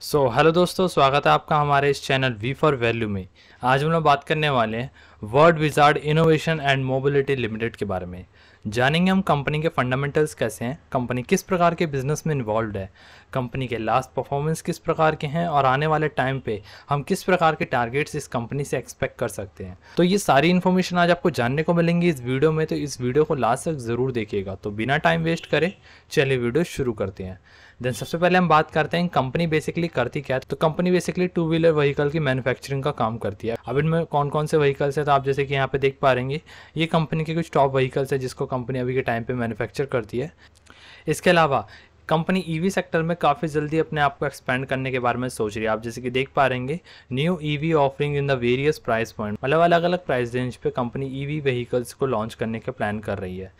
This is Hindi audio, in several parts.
सो so, हेलो दोस्तों स्वागत है आपका हमारे इस चैनल वी फॉर वैल्यू में आज हम लोग बात करने वाले हैं word wizard innovation and mobility limited के बारे में जानेंगे हम कंपनी के फंडामेंटल्स कैसे हैं कंपनी किस प्रकार के बिजनेस में इन्वॉल्व है कंपनी के लास्ट परफॉर्मेंस किस प्रकार के हैं और आने वाले टाइम पे हम किस प्रकार के टारगेट्स इस कंपनी से एक्सपेक्ट कर सकते हैं तो ये सारी इन्फॉर्मेशन आज आपको जानने को मिलेंगी इस वीडियो में तो इस वीडियो को लास्ट तक ज़रूर देखिएगा तो बिना टाइम वेस्ट करें चलिए वीडियो शुरू करते हैं देन सबसे पहले हम बात करते हैं कंपनी बेसिकली करती क्या है तो company basically two wheeler vehicle की मैन्युफैक्चरिंग का काम करती है अब इनमें कौन कौन से व्हीकल्स है तो आप जैसे कि यहाँ पे देख पा रहेंगे ये कंपनी के कुछ टॉप व्हीकल्स है जिसको कंपनी अभी के टाइम पे मैन्युफैक्चर करती है इसके अलावा कंपनी ईवी सेक्टर में काफ़ी जल्दी अपने आप को एक्सपेंड करने के बारे में सोच रही है आप जैसे कि देख पा रहेंगे new EV offering in the various price point मतलब अलग अलग प्राइस रेंज पे कंपनी ईवी व्हीकल्स को लॉन्च करने का प्लान कर रही है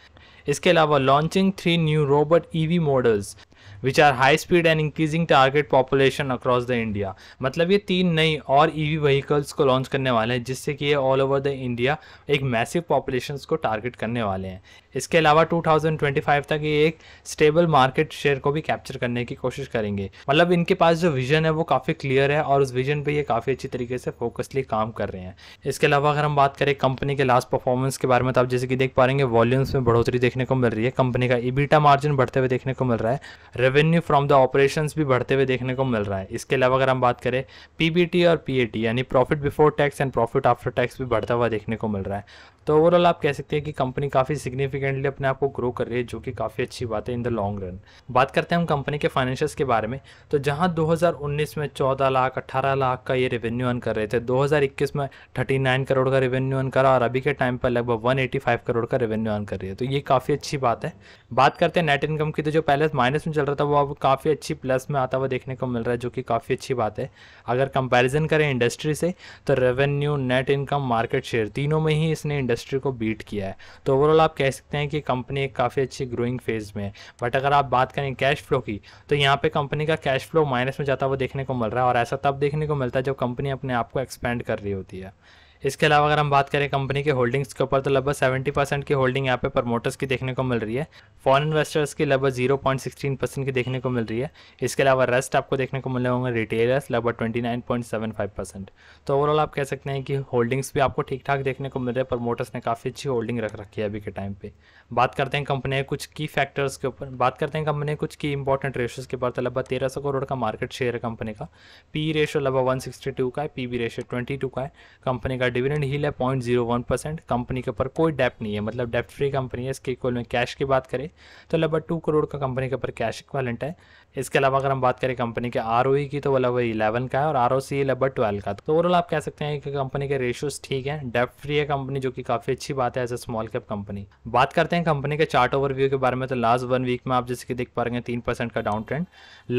इसके अलावा launching three new robot EV models which are high speed and increasing target population across the India मतलब ये तीन नई और ईवी e व्हीकल्स को लॉन्च करने वाले हैं जिससे कि ये ऑल ओवर द इंडिया एक मैसिव पॉपुलेशन को टारगेट करने वाले हैं इसके अलावा 2025 तक ये एक स्टेबल मार्केट शेयर को भी कैप्चर करने की कोशिश करेंगे मतलब इनके पास जो विजन है वो काफ़ी क्लियर है और उस विजन पे ये काफ़ी अच्छी तरीके से फोकसली काम कर रहे हैं इसके अलावा अगर हम बात करें कंपनी के लास्ट परफॉर्मेंस के बारे में तो आप जैसे कि देख पा रहे वॉल्यूम्स में बढ़ोतरी देखने को मिल रही है कंपनी का इबीटा मार्जिन बढ़ते हुए देखने को मिल रहा है रेवेन्यू फ्रॉम द ऑपरेशन भी बढ़ते हुए देखने को मिल रहा है इसके अलावा अगर हम बात करें पीबीटी और पीएटी यानी profit before tax and profit after tax भी बढ़ता हुआ देखने को मिल रहा है तो ओवरऑल आप कह सकते हैं कि कंपनी काफ़ी सिग्निफिकेंटली अपने आप को ग्रो कर रही है जो कि काफ़ी अच्छी बात है इन द लॉन्ग रन बात करते हैं हम कंपनी के फाइनेंशियल्स के बारे में तो जहां 2019 में 14 लाख 18 लाख का ये रेवेन्यू अर्न कर रहे थे 2021 में 39 करोड़ का रेवेन्यू अर्न करा और अभी के टाइम पर लगभग वन करोड़ का रेवेन्यू अर्न कर रही है तो ये काफ़ी अच्छी बात है बात करते हैं नेट इनकम की तो जो पहले माइनस में चल रहा था वो अब काफ़ी अच्छी प्लस में आता हुआ देखने को मिल रहा है जो कि काफ़ी अच्छी बात है अगर कंपेरिजन करें इंडस्ट्री से तो revenue net income market share तीनों में ही इसने इंडस्ट्री को बीट किया है तो ओवरऑल आप कह सकते हैं कि कंपनी एक काफ़ी अच्छी ग्रोइंग फेज़ में है बट अगर आप बात करें कैश फ्लो की तो यहाँ पे कंपनी का कैश फ्लो माइनस में जाता हुआ देखने को मिल रहा है और ऐसा तब देखने को मिलता है जब कंपनी अपने आप को एक्सपेंड कर रही होती है इसके अलावा अगर हम बात करें कंपनी के होल्डिंग्स के ऊपर तो लगभग 70 परसेंट की होल्डिंग यहाँ पे प्रमोटर्स की देखने को मिल रही है फॉरन इन्वेस्टर्स की लगभग 0.16 परसेंट की देखने को मिल रही है इसके अलावा रेस्ट आपको देखने को मिले होंगे रिटेलर्स लगभग 29.75 परसेंट तो ओवरऑल आप कह सकते हैं कि होल्डिंग्स भी आपको ठीक ठाक देखने को मिल रहे हैं प्रमोटर्स ने काफ़ी अच्छी होल्डिंग रख रखी है अभी के टाइम पर बात करते हैं कंपनी कुछ की फैक्टर्स के ऊपर बात करते हैं कंपनी कुछ की इंपॉर्टेंट रेशियोज़ के ऊपर तो लगभग तेरह करोड़ का मार्केट शेयर है कंपनी का पी रेशियो e लगभग वन का है पी बी रेशियो ट्वेंटी का है कंपनी का डिविडेंड हील है point zero one percent company के ऊपर कोई डेप्ट नहीं है मतलब डेप्ट फ्री कंपनी है इसके इक्वल में कैश की बात करें तो लगभग टू करोड़ का कंपनी के ऊपर कैश इक्वालेंट है इसके अलावा अगर हम बात करें कंपनी के आर e की तो वो लगभग इलेवन का है और आर ओ सी लगभग ट्वेल्व का तो ओवरऑल आप कह सकते हैं कि कंपनी के रेशियोज ठीक है डेप्ट फ्री है कंपनी जो कि काफ़ी अच्छी बात है as a small cap company बात करते हैं कंपनी के चार्ट ओवर के बारे में तो लास्ट वन वीक में आप जैसे कि देख पा रहे तीन परसेंट का down trend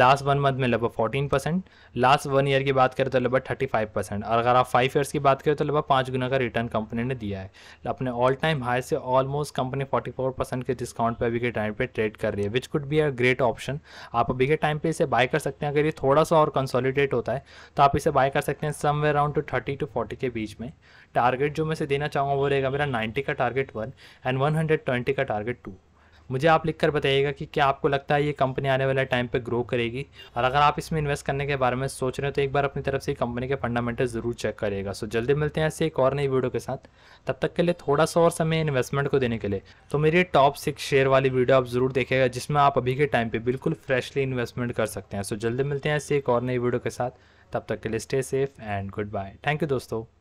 last one month में लगभग fourteen percent last one year की बात करें तो लगभग थर्टी फाइव परसेंट और अगर आप फाइव ईयर्स की बात करें तो लगभग मुनाफा पाँच गुना का रिटर्न कंपनी ने दिया है अपने ऑल टाइम हाई से ऑलमोस्ट कंपनी 44 परसेंट के डिस्काउंट पर अभी के टाइम पे ट्रेड कर रही है which could be a great option आप अभी के टाइम पे इसे बाय कर सकते हैं अगर ये थोड़ा सा और कंसोलिडेट होता है तो आप इसे बाय कर सकते हैं somewhere around two thirty to forty के बीच में टारगेट जो मैं इसे देना चाहूँगा वो रहेगा मेरा नाइन्टी का target one and one hundred twenty का टारगेट टू मुझे आप लिखकर बताइएगा कि क्या आपको लगता है ये कंपनी आने वाले टाइम पर ग्रो करेगी और अगर आप इसमें इन्वेस्ट करने के बारे में सोच रहे हो तो एक बार अपनी तरफ से कंपनी के फंडामेंटल ज़रूर चेक करेगा सो जल्दी मिलते हैं ऐसे एक और नई वीडियो के साथ तब तक के लिए थोड़ा सा और समय इन्वेस्टमेंट को देने के लिए तो मेरी टॉप सिक्स शेयर वाली वीडियो आप ज़रूर देखेगा जिसमें आप अभी के टाइम पर बिल्कुल फ्रेशली इन्वेस्टमेंट कर सकते हैं सो जल्दी मिलते हैं ऐसे एक और नई वीडियो के साथ तब तक के लिए stay safe and good bye thank you दोस्तों